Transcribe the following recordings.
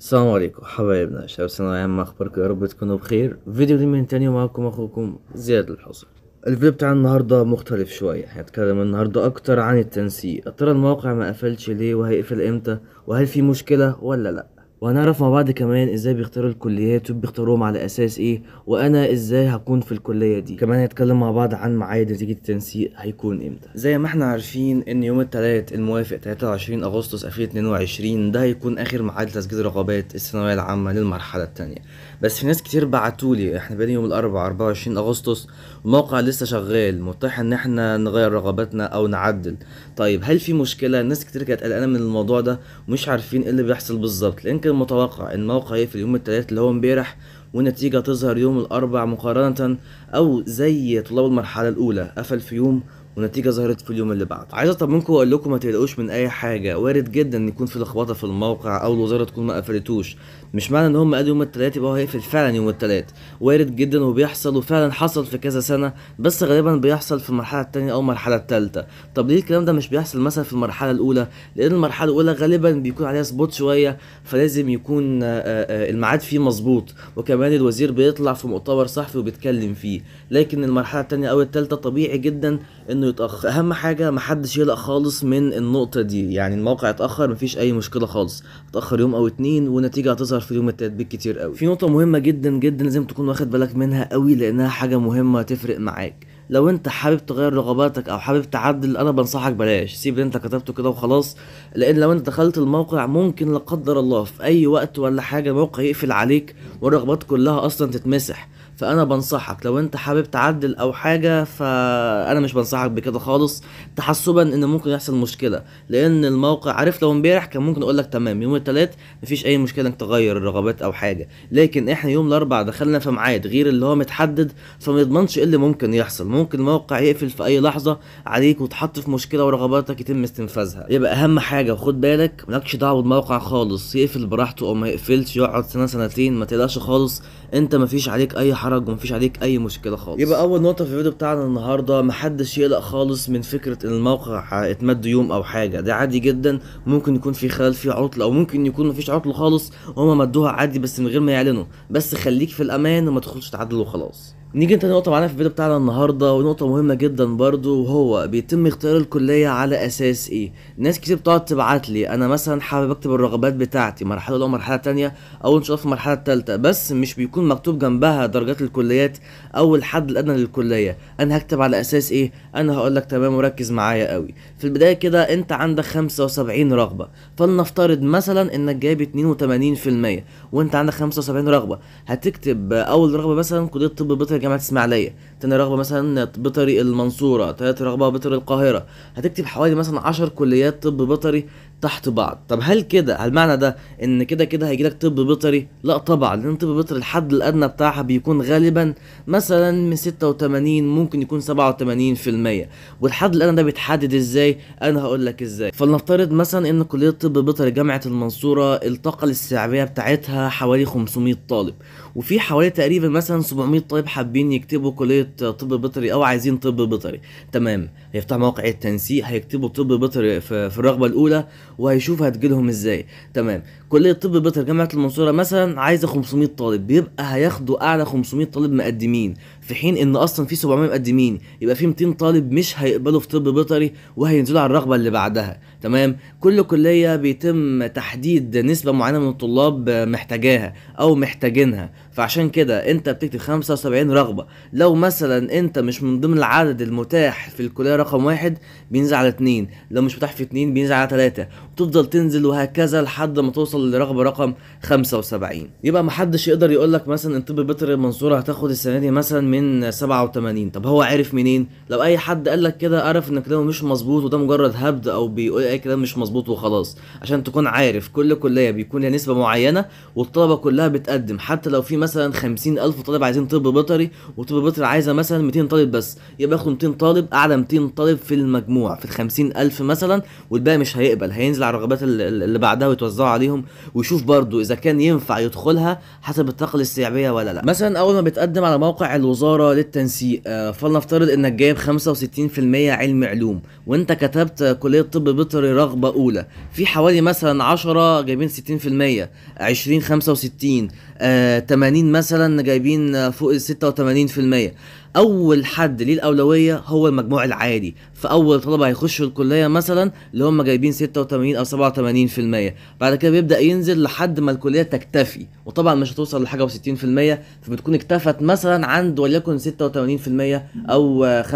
السلام عليكم حبايبنا شباب سنه عامة اخباركم يا رب تكونوا بخير فيديو جديد من تاني ومعكم اخوكم زياد الحصن الفيديو بتاع النهارده مختلف شويه هنتكلم النهارده اكتر عن التنسيق ترى الموقع ما قفلش ليه وهيقفل امتى وهل في مشكله ولا لا وهنعرف مع بعض كمان ازاي بيختاروا الكليات وبيختاروهم على اساس ايه وانا ازاي هكون في الكليه دي كمان هنتكلم مع بعض عن معايد نتيجه التنسيق هيكون امتى زي ما احنا عارفين ان يوم الثلاث الموافق 23 اغسطس 2022 ده هيكون اخر معاد لتسجيل رغبات الثانويه العامه للمرحله الثانيه بس في ناس كتير بعتوا لي احنا بين يوم الاربعاء 24 اغسطس الموقع لسه شغال متاح ان احنا نغير رغباتنا او نعدل طيب هل في مشكله ناس كتير كانت قلقانه من الموضوع ده ومش عارفين ايه اللي بيحصل بالظبط لان غير متوقع ان موقع يقفل يوم الثلاث اللي هو امبارح والنتيجة تظهر يوم الأربع مقارنة أو زي طلاب المرحلة الأولى قفل في يوم والنتيجه ظهرت في اليوم اللي بعده عايز اطلب منكم اقول لكم ما تقلقوش من اي حاجه وارد جدا ان يكون في لخبطه في الموقع او الوزاره تكون ما قفلتوش مش معنى ان هم قالوا يوم الثلاث يبقى هو هيقفل فعلا يوم الثلاث وارد جدا وبيحصل وفعلا حصل في كذا سنه بس غالبا بيحصل في المرحله الثانيه او المرحله الثالثه طب ليه الكلام ده مش بيحصل مثلا في المرحله الاولى لان المرحله الاولى غالبا بيكون عليها سبوت شويه فلازم يكون آه، آه، آه، الميعاد فيه مظبوط وكمان الوزير بيطلع في مؤتمر صحفي وبيتكلم فيه لكن المرحله الثانيه او الثالثه طبيعي جدا انه يتأخر أهم حاجة محدش يقلق خالص من النقطة دي يعني الموقع اتأخر مفيش أي مشكلة خالص اتأخر يوم أو اتنين والنتيجة هتظهر في اليوم التالت بالكتير قوي في نقطة مهمة جدا جدا لازم تكون واخد بالك منها قوي لأنها حاجة مهمة تفرق معاك لو انت حابب تغير رغباتك او حابب تعدل انا بنصحك بلاش سيب اللي انت كتبته كده وخلاص لان لو انت دخلت الموقع ممكن لا قدر الله في اي وقت ولا حاجه الموقع يقفل عليك والرغبات كلها اصلا تتمسح فانا بنصحك لو انت حابب تعدل او حاجه فانا مش بنصحك بكده خالص تحسبا ان ممكن يحصل مشكله لان الموقع عارف لو امبارح كان ممكن اقول لك تمام يوم الثلاث مفيش اي مشكله انك تغير الرغبات او حاجه لكن احنا يوم الاربع دخلنا في ميعاد غير اللي هو متحدد فما يضمنش ايه اللي ممكن يحصل ممكن الموقع يقفل في اي لحظه عليك وتحط في مشكله ورغباتك يتم استنفاذها يبقى اهم حاجه وخد بالك مالكش دعوه بالموقع خالص يقفل براحته او ما يقفلش يقعد سنه سنتين ما تقلقش خالص انت مفيش عليك اي حرج حرج ومفيش عليك اي مشكله خالص يبقى اول نقطه في الفيديو بتاعنا النهارده محدش يقلق خالص من فكره ان الموقع اتمد يوم او حاجه ده عادي جدا ممكن يكون في خلل في عطل او ممكن يكون مفيش عطل خالص وهما مدوها عادي بس من غير ما يعلنوا بس خليك في الامان وما تدخلش تعدل وخلاص نيجي تاني نقطة معانا في الفيديو بتاعنا النهاردة ونقطة مهمة جدا برضو وهو بيتم اختيار الكلية على أساس إيه؟ ناس كتير بتقعد تبعت لي أنا مثلا حابب أكتب الرغبات بتاعتي مرحلة أولى مرحلة تانية أو إن شاء الله في المرحلة التالتة بس مش بيكون مكتوب جنبها درجات الكليات أو الحد الأدنى للكلية أنا هكتب على أساس إيه؟ أنا هقول لك تمام وركز معايا قوي في البداية كده أنت عندك 75 رغبة فلنفترض مثلا إنك جايب 82% وأنت عندك 75 رغبة هتكتب أول رغبة مثلا كلية طب بيطري جامعه اسماعيليه تاني رغبه مثلا بطري بيطري المنصوره تالت رغبه بيطري القاهره هتكتب حوالي مثلا 10 كليات طب بيطري تحت بعض طب هل كده هل معنى ده ان كده كده هيجي لك طب بيطري لا طبعا لان طب بيطري الحد الادنى بتاعها بيكون غالبا مثلا من 86 ممكن يكون 87% والحد الادنى ده بيتحدد ازاي انا هقول لك ازاي فلنفترض مثلا ان كليه طب بيطري جامعه المنصوره الطاقه الاستيعابيه بتاعتها حوالي 500 طالب وفي حوالي تقريبا مثلا 700 طالب حابين يكتبوا كليه طب بيطري او عايزين طب بيطري تمام هيفتح موقع التنسيق هيكتبوا طب بيطري في الرغبه الاولى وهيشوف هتجيلهم ازاي تمام كليه طب بيطر جامعه المنصوره مثلا عايزه 500 طالب بيبقى هياخدوا اعلى 500 طالب مقدمين في حين ان اصلا في 700 مقدمين يبقى في 200 طالب مش هيقبلوا في طب بيطري وهينزلوا على الرغبه اللي بعدها تمام كل كليه بيتم تحديد نسبه معينه من الطلاب محتاجاها او محتاجينها فعشان كده انت بتكتب 75 رغبه لو مثلا انت مش من ضمن العدد المتاح في الكليه رقم واحد بينزل على اثنين لو مش متاح في اثنين بينزل على ثلاثه وتفضل تنزل وهكذا لحد ما توصل لرغبه رقم 75 يبقى محدش يقدر يقول لك مثلا ان طب بيطري المنصوره هتاخد السنه دي مثلا من من 87 طب هو عرف منين لو اي حد قال لك كده عرف ان كلامه مش مظبوط وده مجرد هبد او بيقول اي كلام مش مظبوط وخلاص عشان تكون عارف كل كليه بيكون لها نسبه معينه والطلبه كلها بتقدم حتى لو في مثلا 50000 طالب عايزين طب بيطري وطب بيطري عايزه مثلا 200 طالب بس يبقى ياخد 200 طالب اعلى 200 طالب في المجموع في ال 50000 مثلا والباقي مش هيقبل هينزل على الرغبات اللي بعدها ويتوزعوا عليهم ويشوف برده اذا كان ينفع يدخلها حسب الطاقه الاستيعابيه ولا لا مثلا اول ما بتقدم على موقع الوزاره عبارة للتنسيق آه، فلنفترض انك جايب 65% علم علوم وانت كتبت كلية طب بيطري رغبة اولى في حوالي مثلا 10 جايبين 60% 20 65 80 مثلا جايبين آه، فوق ال 86% اول حد ليه الاولويه هو المجموع العادي فاول طلبه هيخشوا الكليه مثلا اللي هم جايبين 86 او 87% بعد كده بيبدا ينزل لحد ما الكليه تكتفي وطبعا مش هتوصل لحاجه و60% فبتكون اكتفت مثلا عند وليكن 86% او 85%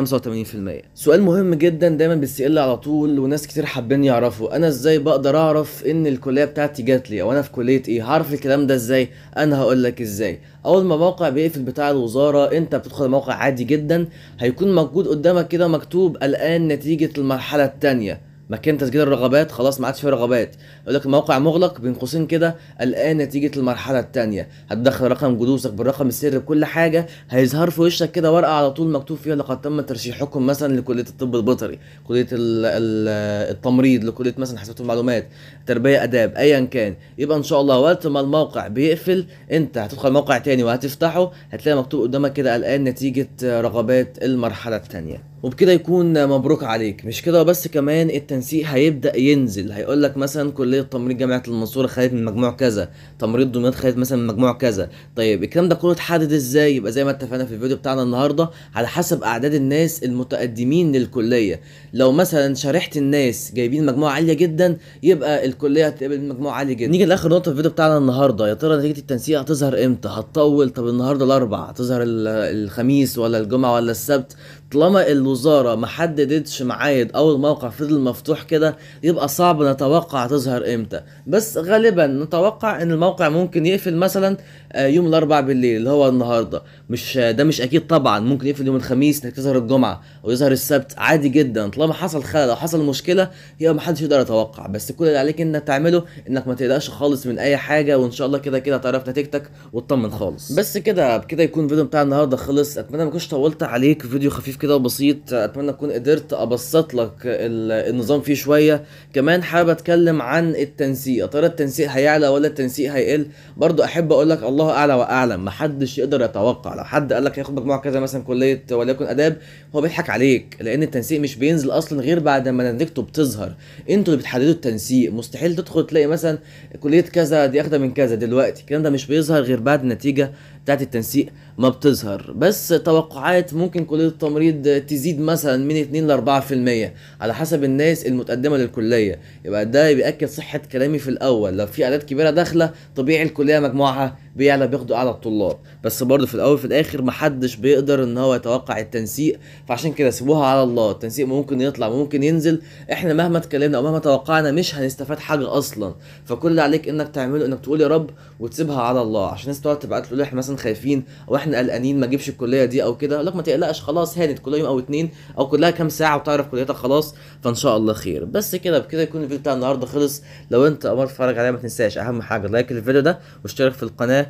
سؤال مهم جدا دايما بيتسال على طول وناس كتير حابين يعرفوا انا ازاي بقدر اعرف ان الكليه بتاعتي جات لي او انا في كليه ايه هعرف الكلام ده ازاي انا هقول لك ازاي اول ما موقع بيقفل بتاع الوزاره انت بتدخل موقع عادي جدا هيكون موجود قدامك كده مكتوب الآن نتيجة المرحلة التانية مكان تسجيل الرغبات خلاص ما عادش فيه رغبات يقول لك الموقع مغلق بين قوسين كده الان نتيجه المرحله الثانيه هتدخل رقم جلوسك بالرقم السري بكل حاجه هيظهر في وشك كده ورقه على طول مكتوب فيها لقد تم ترشيحكم مثلا لكليه الطب البيطري كليه التمريض لكليه مثلا حسابات المعلومات تربيه اداب ايا كان يبقى ان شاء الله وقت ما الموقع بيقفل انت هتدخل موقع تاني وهتفتحه هتلاقي مكتوب قدامك كده الان نتيجه رغبات المرحله الثانيه وبكده يكون مبروك عليك مش كده بس كمان التنسيق هيبدا ينزل هيقول لك مثلا كليه تمريض جامعه المنصوره خدت من مجموع كذا تمريض دمياط خدت مثلا من مجموع كذا طيب الكلام ده كله اتحدد ازاي يبقى زي ما اتفقنا في الفيديو بتاعنا النهارده على حسب اعداد الناس المتقدمين للكليه لو مثلا شريحه الناس جايبين مجموعه عاليه جدا يبقى الكليه هتقبل مجموع عالي جدا نيجي لاخر نقطه في الفيديو بتاعنا النهارده يا ترى نتيجه التنسيق هتظهر امتى هتطول طب النهارده الاربعاء هتظهر الخميس ولا الجمعه ولا السبت طالما الوزاره ما حددتش ميعاد او الموقع فضل مفتوح كده يبقى صعب نتوقع تظهر امتى بس غالبا نتوقع ان الموقع ممكن يقفل مثلا آه، يوم الاربعاء بالليل اللي هو النهارده مش آه، ده مش اكيد طبعا ممكن يقفل يوم الخميس انك تظهر الجمعه او يظهر السبت عادي جدا طالما حصل خلل او حصل مشكله يبقى ما حدش يقدر يتوقع بس كل اللي عليك انك تعمله انك ما تقلقش خالص من اي حاجه وان شاء الله كده كده تعرف نتيجتك وتطمن خالص بس كده بكده يكون الفيديو بتاع النهارده خلص اتمنى ما طولت عليك فيديو خفيف كده وبسيط حبيت اتمنى اكون قدرت ابسط لك النظام فيه شويه كمان حابب اتكلم عن التنسيق يا ترى التنسيق هيعلى ولا التنسيق هيقل برضو احب اقول لك الله اعلى واعلم محدش يقدر يتوقع لو حد قال لك هياخد مجموعه كذا مثلا كليه وليكن اداب هو بيضحك عليك لان التنسيق مش بينزل اصلا غير بعد ما نتيجته بتظهر انتوا اللي بتحددوا التنسيق مستحيل تدخل تلاقي مثلا كليه كذا دي اخده من كذا دلوقتي الكلام ده مش بيظهر غير بعد النتيجه بتاعت التنسيق ما بتظهر بس توقعات ممكن كليه التمريض تزيد مثلا من 2 ل 4% على حسب الناس المتقدمه للكليه يبقى ده بياكد صحه كلامي في الاول لو في اعداد كبيره داخله طبيعي الكليه مجموعها بيعلى بياخدوا اعلى الطلاب بس برضه في الاول في الاخر محدش بيقدر ان هو يتوقع التنسيق فعشان كده سيبوها على الله التنسيق ممكن يطلع ممكن ينزل احنا مهما اتكلمنا او مهما توقعنا مش هنستفاد حاجه اصلا فكل اللي عليك انك تعمله انك تقول يا رب وتسيبها على الله عشان الناس تقعد تبعت تقول احنا مثلا خايفين او احنا قلقانين ما اجيبش الكليه دي او كده لك ما تقلقش خلاص هانت كل يوم او اتنين او كلها كام ساعه وتعرف كليتك خلاص فان شاء الله خير بس كده بكده يكون الفيديو بتاع النهارده خلص لو انت امر تتفرج عليه ما تنساش اهم حاجه لايك الفيديو ده واشترك في القناه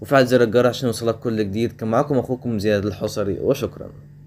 وفعل زر الجرس عشان يوصلك كل جديد كان معاكم اخوكم زياد الحصري وشكرا